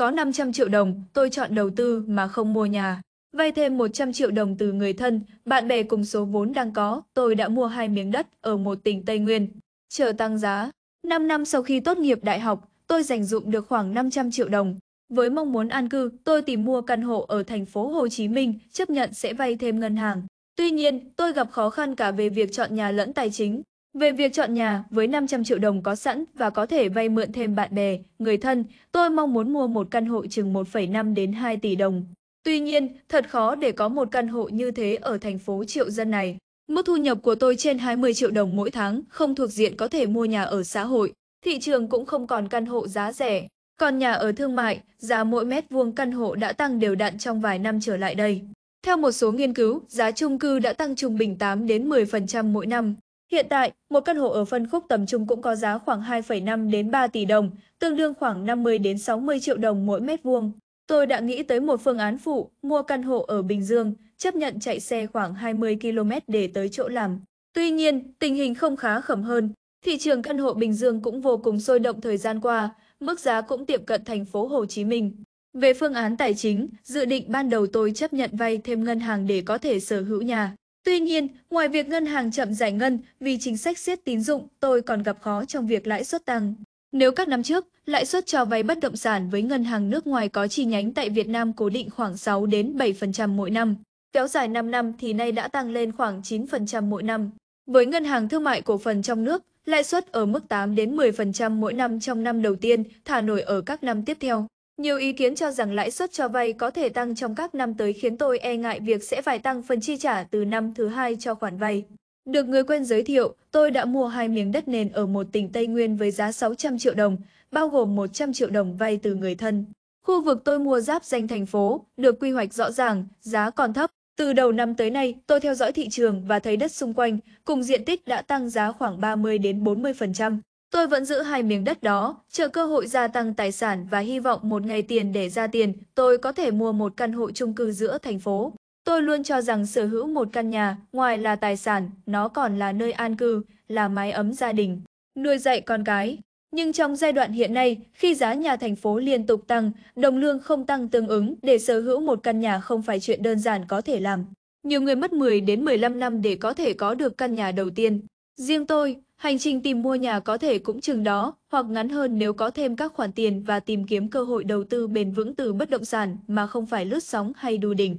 Có 500 triệu đồng, tôi chọn đầu tư mà không mua nhà. Vay thêm 100 triệu đồng từ người thân, bạn bè cùng số vốn đang có, tôi đã mua hai miếng đất ở một tỉnh Tây Nguyên. Chờ tăng giá. 5 năm sau khi tốt nghiệp đại học, tôi dành dụng được khoảng 500 triệu đồng. Với mong muốn an cư, tôi tìm mua căn hộ ở thành phố Hồ Chí Minh, chấp nhận sẽ vay thêm ngân hàng. Tuy nhiên, tôi gặp khó khăn cả về việc chọn nhà lẫn tài chính. Về việc chọn nhà, với 500 triệu đồng có sẵn và có thể vay mượn thêm bạn bè, người thân, tôi mong muốn mua một căn hộ chừng 1,5 đến 2 tỷ đồng. Tuy nhiên, thật khó để có một căn hộ như thế ở thành phố triệu dân này. Mức thu nhập của tôi trên 20 triệu đồng mỗi tháng, không thuộc diện có thể mua nhà ở xã hội. Thị trường cũng không còn căn hộ giá rẻ. Còn nhà ở thương mại, giá mỗi mét vuông căn hộ đã tăng đều đặn trong vài năm trở lại đây. Theo một số nghiên cứu, giá chung cư đã tăng trung bình 8 đến 10% mỗi năm. Hiện tại, một căn hộ ở phân khúc tầm trung cũng có giá khoảng 2,5 đến 3 tỷ đồng, tương đương khoảng 50 đến 60 triệu đồng mỗi mét vuông. Tôi đã nghĩ tới một phương án phụ, mua căn hộ ở Bình Dương, chấp nhận chạy xe khoảng 20 km để tới chỗ làm. Tuy nhiên, tình hình không khá khẩm hơn. Thị trường căn hộ Bình Dương cũng vô cùng sôi động thời gian qua, mức giá cũng tiệm cận thành phố Hồ Chí Minh. Về phương án tài chính, dự định ban đầu tôi chấp nhận vay thêm ngân hàng để có thể sở hữu nhà. Tuy nhiên, ngoài việc ngân hàng chậm giải ngân vì chính sách siết tín dụng, tôi còn gặp khó trong việc lãi suất tăng. Nếu các năm trước, lãi suất cho vay bất động sản với ngân hàng nước ngoài có chi nhánh tại Việt Nam cố định khoảng 6 đến 7% mỗi năm, kéo dài 5 năm thì nay đã tăng lên khoảng 9% mỗi năm. Với ngân hàng thương mại cổ phần trong nước, lãi suất ở mức 8 đến 10% mỗi năm trong năm đầu tiên, thả nổi ở các năm tiếp theo. Nhiều ý kiến cho rằng lãi suất cho vay có thể tăng trong các năm tới khiến tôi e ngại việc sẽ phải tăng phần chi trả từ năm thứ hai cho khoản vay. Được người quen giới thiệu, tôi đã mua hai miếng đất nền ở một tỉnh Tây Nguyên với giá 600 triệu đồng, bao gồm 100 triệu đồng vay từ người thân. Khu vực tôi mua giáp danh thành phố, được quy hoạch rõ ràng, giá còn thấp. Từ đầu năm tới nay, tôi theo dõi thị trường và thấy đất xung quanh, cùng diện tích đã tăng giá khoảng 30 đến 40%. Tôi vẫn giữ hai miếng đất đó, chờ cơ hội gia tăng tài sản và hy vọng một ngày tiền để ra tiền, tôi có thể mua một căn hộ chung cư giữa thành phố. Tôi luôn cho rằng sở hữu một căn nhà, ngoài là tài sản, nó còn là nơi an cư, là mái ấm gia đình, nuôi dạy con cái. Nhưng trong giai đoạn hiện nay, khi giá nhà thành phố liên tục tăng, đồng lương không tăng tương ứng, để sở hữu một căn nhà không phải chuyện đơn giản có thể làm. Nhiều người mất 10 đến 15 năm để có thể có được căn nhà đầu tiên. Riêng tôi, hành trình tìm mua nhà có thể cũng chừng đó, hoặc ngắn hơn nếu có thêm các khoản tiền và tìm kiếm cơ hội đầu tư bền vững từ bất động sản mà không phải lướt sóng hay đu đỉnh.